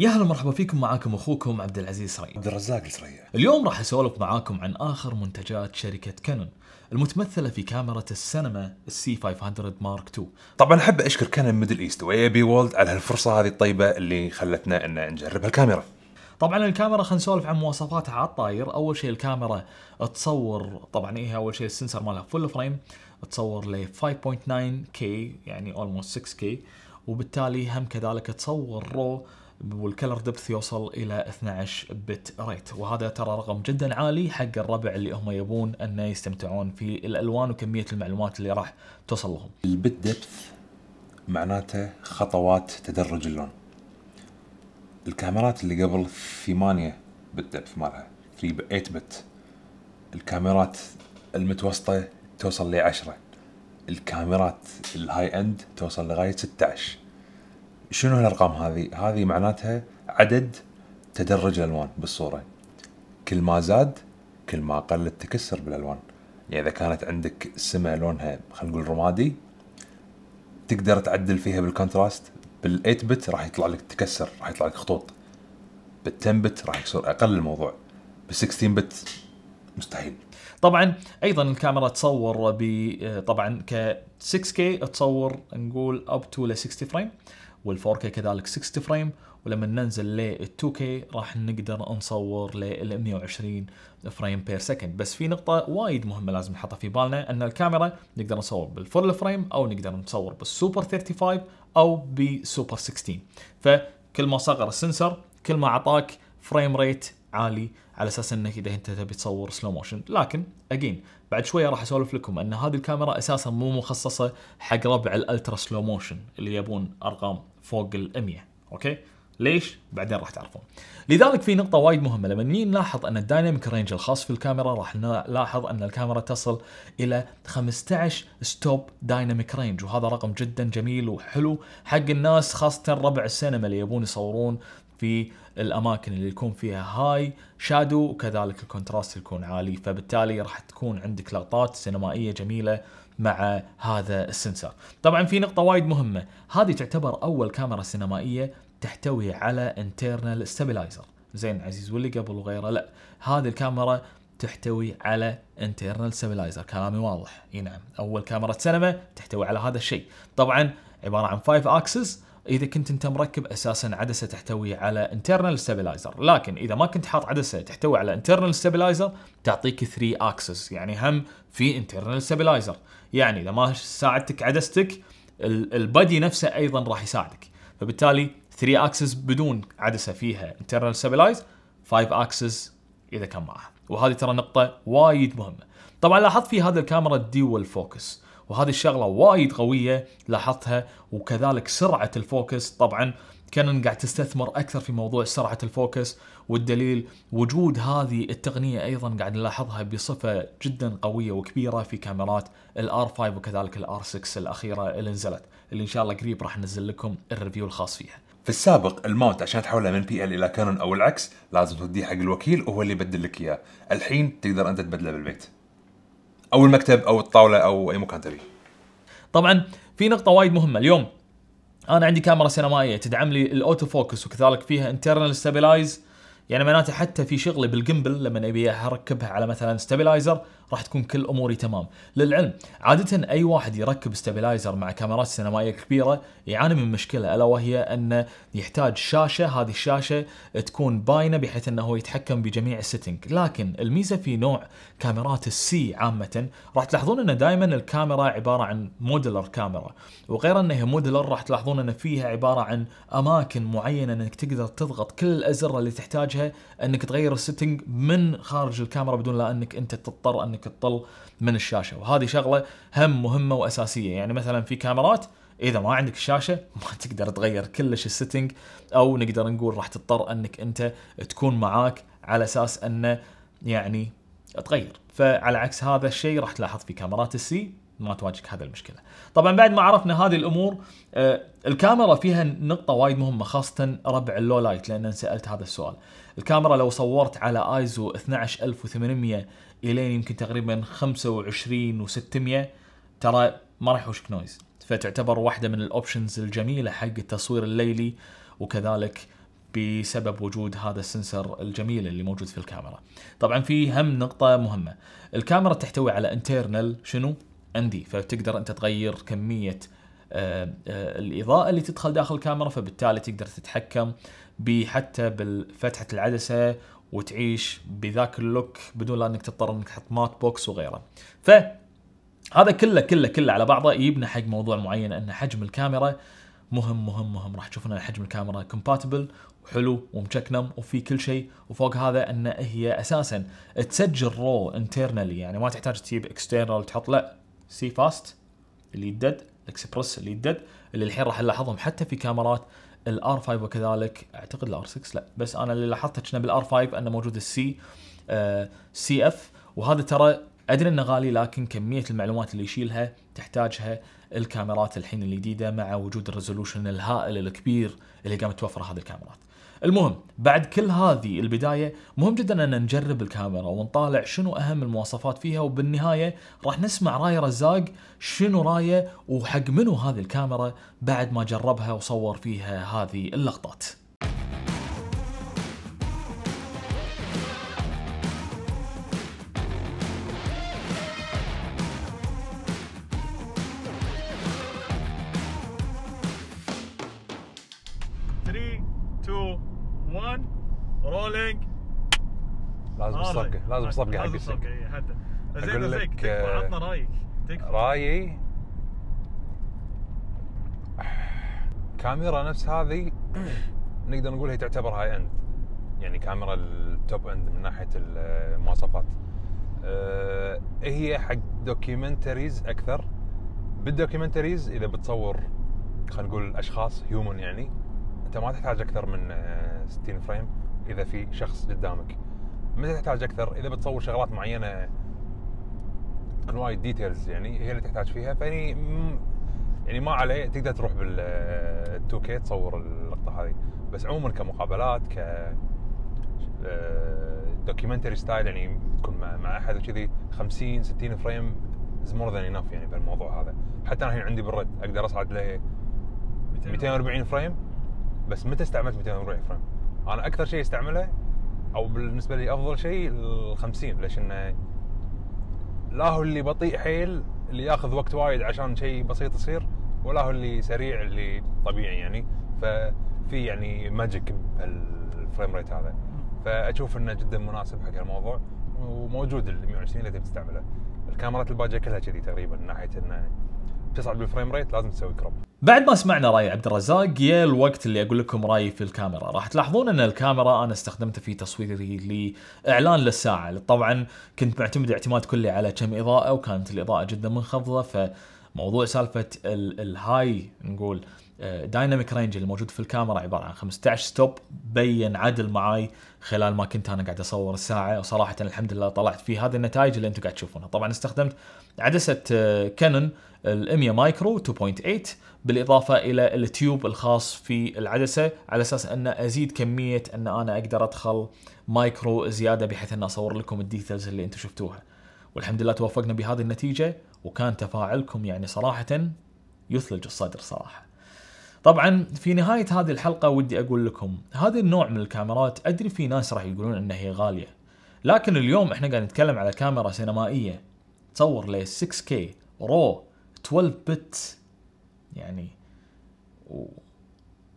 يا هلا ومرحبا فيكم معاكم اخوكم عبد العزيز سريع عبد الرزاق سريع اليوم راح اسولف معاكم عن اخر منتجات شركه كانون المتمثلة في كاميرا السينما السي 500 مارك 2 طبعا احب اشكر كانون ميدل ايست واي وولد على هالفرصة هذه الطيبة اللي خلتنا ان نجرب هالكاميرا طبعا الكاميرا خلينا نسولف عن مواصفاتها على الطاير اول شيء الكاميرا تصور طبعا هي إيه اول شيء السنسر مالها فول فريم تصور ل 5.9 كي يعني اولموست 6 كي وبالتالي هم كذلك تصور رو والكلر دبث يوصل الى 12 بت ريت وهذا ترى رقم جدا عالي حق الربع اللي هم يبون انه يستمتعون في الالوان وكميه المعلومات اللي راح توصل لهم. البت دبث معناته خطوات تدرج اللون. الكاميرات اللي قبل 8 بت دبث مالها 3 8 بت الكاميرات المتوسطه توصل ل 10 الكاميرات الهاي اند توصل لغايه 16 شنو هالارقام هذه؟ هذه معناتها عدد تدرج الالوان بالصوره. كل ما زاد كل ما قل التكسر بالالوان. يعني اذا كانت عندك سماء لونها خلينا نقول رمادي تقدر تعدل فيها بالكونتراست بال 8 بت راح يطلع لك تكسر راح يطلع لك خطوط. بال 10 بت راح يصير اقل الموضوع. بال 16 بت مستحيل. طبعا ايضا الكاميرا تصور ب آه، طبعا ك 6K تصور نقول اب تو ل 60 فريم وال 4K كذلك 60 فريم ولما ننزل لل 2K راح نقدر نصور لل 120 فريم بير سكند بس في نقطة وايد مهمة لازم نحطها في بالنا ان الكاميرا نقدر نصور بالفول فريم او نقدر نصور بالسوبر 35 او بسوبر 16 فكل ما صغر السنسر كل ما اعطاك فريم ريت عالي على اساس انك اذا انت تبي تصور سلو موشن لكن اجين بعد شويه راح اسولف لكم ان هذه الكاميرا اساسا مو مخصصه حق ربع الالترا سلو موشن اللي يبون ارقام فوق ال 100 اوكي ليش؟ بعدين راح تعرفون. لذلك في نقطة وايد مهمة لما نيجي نلاحظ ان الدايناميك رينج الخاص في الكاميرا راح نلاحظ ان الكاميرا تصل الى 15 ستوب دايناميك رينج وهذا رقم جدا جميل وحلو حق الناس خاصة ربع السينما اللي يبون يصورون في الاماكن اللي يكون فيها هاي شادو وكذلك الكونتراست يكون عالي فبالتالي راح تكون عندك لقطات سينمائية جميلة مع هذا السنسر طبعا في نقطة وايد مهمة هذه تعتبر أول كاميرا سينمائية تحتوي على انترنال ستابلايزر زين عزيز واللي قبل وغيره لا هذه الكاميرا تحتوي على انترنال ستابلايزر كلامي واضح اي نعم اول كاميرا سينما تحتوي على هذا الشيء طبعا عباره عن 5 اكسس اذا كنت انت مركب اساسا عدسه تحتوي على انترنال ستابلايزر لكن اذا ما كنت حاط عدسه تحتوي على انترنال ستابلايزر تعطيك 3 اكسس يعني هم في انترنال ستابلايزر يعني اذا ما ساعدتك عدستك البادي نفسه ايضا راح يساعدك فبالتالي 3 اكسس بدون عدسه فيها انترنال ستابلايز 5 اكسس اذا كان معها وهذه ترى نقطه وايد مهمه طبعا لاحظت في هذا الكاميرا الديول فوكس وهذه الشغله وايد قويه لاحظتها وكذلك سرعه الفوكس طبعا كانن قاعد تستثمر اكثر في موضوع سرعه الفوكس والدليل وجود هذه التقنيه ايضا قاعد نلاحظها بصفه جدا قويه وكبيره في كاميرات الار 5 وكذلك الار 6 الاخيره اللي نزلت اللي ان شاء الله قريب راح ننزل لكم الريفيو الخاص فيها. في السابق الماونت عشان تحولها من بي ال الى كانون او العكس لازم توديه حق الوكيل وهو اللي يبدل لك اياه، الحين تقدر انت تبدله بالبيت. او المكتب او الطاوله او اي مكان تبي طبعا في نقطه وايد مهمه اليوم انا عندي كاميرا سينمائيه تدعم لي الاوتو فوكس وكذلك فيها انترنال ستابلايز يعني معناته حتى في شغلي بالجمبل لما ابي اركبها على مثلا ستابلايزر راح تكون كل اموري تمام للعلم عاده اي واحد يركب ستابلايزر مع كاميرات سينمائيه كبيره يعاني من مشكله الا وهي انه يحتاج شاشه هذه الشاشه تكون باينه بحيث انه هو يتحكم بجميع السيتنج لكن الميزه في نوع كاميرات السي عامه راح تلاحظون ان دائما الكاميرا عباره عن مودلر كاميرا وغير انها مودلر راح تلاحظون ان فيها عباره عن اماكن معينه انك تقدر تضغط كل الازرار اللي تحتاجها انك تغير السيتنج من خارج الكاميرا بدون لا انك انت تضطر انك انك تطل من الشاشه وهذه شغله هم مهمه واساسيه يعني مثلا في كاميرات اذا ما عندك الشاشه ما تقدر تغير كلش السيتنج او نقدر نقول راح تضطر انك انت تكون معاك على اساس انه يعني تغير فعلى عكس هذا الشيء راح تلاحظ في كاميرات السي ما تواجهك هذه المشكله. طبعا بعد ما عرفنا هذه الامور آه، الكاميرا فيها نقطه وايد مهمه خاصه ربع اللو لايت لان سالت هذا السؤال. الكاميرا لو صورت على ايزو 12800 الين يمكن تقريبا 25 و600 ترى ما راح يحوشك نويز فتعتبر واحده من الاوبشنز الجميله حق التصوير الليلي وكذلك بسبب وجود هذا السنسر الجميل اللي موجود في الكاميرا. طبعا في هم نقطة مهمة. الكاميرا تحتوي على انترنال شنو؟ عندي فتقدر انت تغير كميه آه، آه، الاضاءه اللي تدخل داخل الكاميرا فبالتالي تقدر تتحكم حتى بفتحه العدسه وتعيش بذاك اللوك بدون لا انك تضطر انك تحط مات بوكس وغيره فهذا كله كله كله على بعضه يبنى حق موضوع معين ان حجم الكاميرا مهم مهم مهم راح تشوفون ان حجم الكاميرا كومباتبل وحلو ومشكنم وفي كل شيء وفوق هذا ان هي اساسا تسجل رو انترنالي يعني ما تحتاج تجيب اكسترنال تحط لا سي فاست اللي يدد الاكسبرس اللي يدد اللي الحين راح نلاحظهم حتى في كاميرات الار 5 وكذلك اعتقد الار 6 لا بس انا اللي لاحظته كنا بالار 5 انه موجود السي آه، سي اف وهذا ترى ادري انه غالي لكن كميه المعلومات اللي يشيلها تحتاجها الكاميرات الحين الجديده مع وجود الريزولوشن الهائل الكبير اللي قامت توفره هذه الكاميرات. المهم بعد كل هذه البدايه مهم جدا ان نجرب الكاميرا ونطالع شنو اهم المواصفات فيها وبالنهايه راح نسمع راي رزاق شنو رايه وحق منو هذه الكاميرا بعد ما جربها وصور فيها هذه اللقطات. Three. 2 1 رولينج لازم الصفقه آه، طيب. لازم الصفقه حق الصفقه إيه، حتى زين زين آه، عطنا رايك تكفى رايي كاميرا نفس هذه نقدر نقول هي تعتبر هاي اند يعني كاميرا التوب اند من ناحيه المواصفات أه هي حق دوكيومنتريز اكثر بالدوكيومنتريز اذا بتصور خلينا نقول اشخاص هيومن يعني انت ما تحتاج اكثر من 60 آه، فريم اذا في شخص قدامك متى تحتاج اكثر اذا بتصور شغلات معينه تكون وايد ديتيلز يعني هي اللي تحتاج فيها فيعني يعني ما عليه تقدر تروح بال 2K آه، تصور اللقطه هذه بس عموما كمقابلات ك دوكيومنتري آه، ستايل يعني تكون مع احد وكذي 50 60 فريم از مور ذان انف يعني بالموضوع هذا حتى انا الحين عندي بالرد اقدر اصعد ل 240 فريم بس متى استعملت 240 فريم؟ انا اكثر شيء استعمله او بالنسبه لي افضل شيء ال 50 ليش انه لا هو اللي بطيء حيل اللي ياخذ وقت وايد عشان شيء بسيط يصير ولا هو اللي سريع اللي طبيعي يعني ففي يعني ماجيك بهالفريم ريت هذا فاشوف انه جدا مناسب حق هالموضوع وموجود ال 120 اللي تبي تستعمله الكاميرات الباجيه كلها كذي تقريبا من ناحيه انه تصعد بالفريم ريت لازم تسوي كروب بعد ما سمعنا راي عبد الرزاق يا الوقت اللي اقول لكم رايي في الكاميرا، راح تلاحظون ان الكاميرا انا استخدمتها في تصويري لاعلان للساعه، طبعا كنت معتمد اعتماد كلي على كم اضاءه وكانت الاضاءه جدا منخفضه فموضوع سالفه الهاي نقول دايناميك رينج اللي موجود في الكاميرا عباره عن 15 ستوب بين عدل معاي خلال ما كنت انا قاعد اصور الساعه وصراحه الحمد لله طلعت في هذه النتائج اللي انتم قاعد تشوفونها، طبعا استخدمت عدسه كانون آه، ال 100 مايكرو 2.8 بالاضافه الى التيوب الخاص في العدسه على اساس ان ازيد كميه ان انا اقدر ادخل مايكرو زياده بحيث ان اصور لكم الديتيلز اللي انتم شفتوها. والحمد لله توفقنا بهذه النتيجه وكان تفاعلكم يعني صراحه يثلج الصدر صراحه. طبعا في نهايه هذه الحلقه ودي اقول لكم هذا النوع من الكاميرات ادري في ناس راح يقولون انها هي غاليه لكن اليوم احنا قاعد نتكلم على كاميرا سينمائيه تصور ل 6K رو 12 بت يعني و...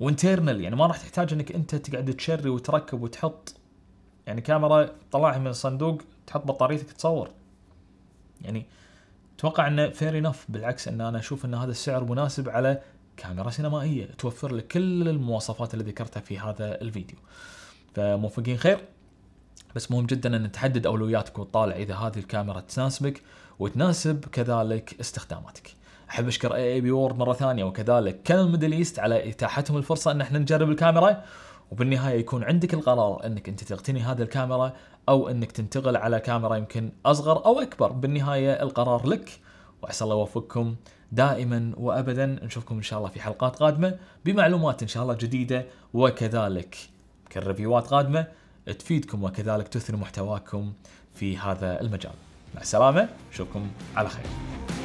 وانترنال يعني ما راح تحتاج انك انت تقعد تشري وتركب وتحط يعني كاميرا تطلعها من الصندوق تحط بطاريتك تصور يعني اتوقع انه فير انف بالعكس ان انا اشوف ان هذا السعر مناسب على كاميرا سينمائيه توفر لك كل المواصفات اللي ذكرتها في هذا الفيديو فموفقين خير بس مهم جدا ان تحدد اولوياتك وتطالع اذا هذه الكاميرا تناسبك وتناسب كذلك استخداماتك. احب اشكر اي اي بي وورد مره ثانيه وكذلك كان الميدل ايست على اتاحتهم الفرصه ان احنا نجرب الكاميرا وبالنهايه يكون عندك القرار انك انت تقتني هذه الكاميرا او انك تنتقل على كاميرا يمكن اصغر او اكبر، بالنهايه القرار لك وعسى الله يوفقكم دائما وابدا نشوفكم ان شاء الله في حلقات قادمه بمعلومات ان شاء الله جديده وكذلك كالريفيوات قادمه تفيدكم وكذلك تثري محتواكم في هذا المجال مع السلامة أشوفكم على خير